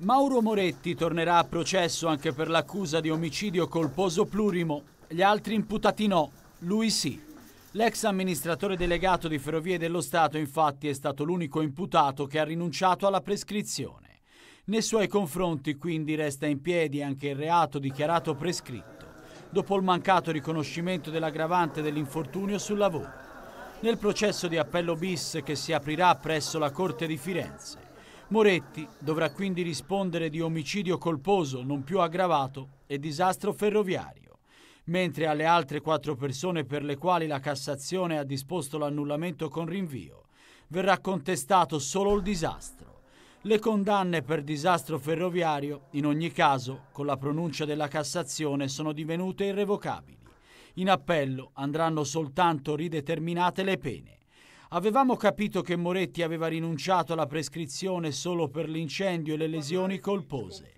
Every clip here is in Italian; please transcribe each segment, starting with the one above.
Mauro Moretti tornerà a processo anche per l'accusa di omicidio colposo plurimo. Gli altri imputati no, lui sì. L'ex amministratore delegato di Ferrovie dello Stato infatti è stato l'unico imputato che ha rinunciato alla prescrizione. Nei suoi confronti quindi resta in piedi anche il reato dichiarato prescritto, dopo il mancato riconoscimento dell'aggravante dell'infortunio sul lavoro. Nel processo di appello bis che si aprirà presso la Corte di Firenze, Moretti dovrà quindi rispondere di omicidio colposo non più aggravato e disastro ferroviario mentre alle altre quattro persone per le quali la Cassazione ha disposto l'annullamento con rinvio verrà contestato solo il disastro. Le condanne per disastro ferroviario, in ogni caso, con la pronuncia della Cassazione, sono divenute irrevocabili. In appello andranno soltanto rideterminate le pene. Avevamo capito che Moretti aveva rinunciato alla prescrizione solo per l'incendio e le lesioni colpose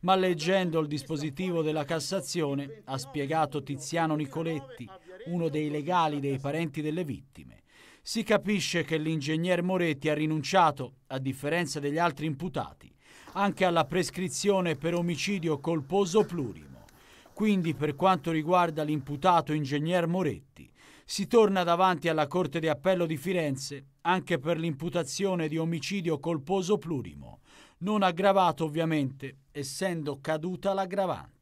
ma leggendo il dispositivo della Cassazione, ha spiegato Tiziano Nicoletti, uno dei legali dei parenti delle vittime, si capisce che l'ingegner Moretti ha rinunciato, a differenza degli altri imputati, anche alla prescrizione per omicidio colposo plurimo. Quindi per quanto riguarda l'imputato ingegner Moretti, si torna davanti alla Corte di Appello di Firenze anche per l'imputazione di omicidio colposo plurimo, non aggravato ovviamente, essendo caduta l'aggravante.